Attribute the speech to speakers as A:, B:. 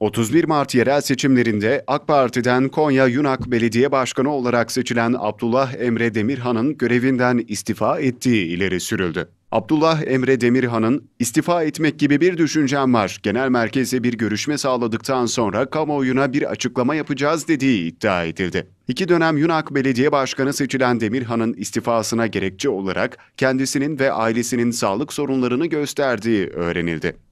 A: 31 Mart yerel seçimlerinde AK Parti'den Konya Yunak Belediye Başkanı olarak seçilen Abdullah Emre Demirhan'ın görevinden istifa ettiği ileri sürüldü. Abdullah Emre Demirhan'ın istifa etmek gibi bir düşüncem var. Genel merkeze bir görüşme sağladıktan sonra kamuoyuna bir açıklama yapacağız dediği iddia edildi. İki dönem Yunak Belediye Başkanı seçilen Demirhan'ın istifasına gerekçe olarak kendisinin ve ailesinin sağlık sorunlarını gösterdiği öğrenildi.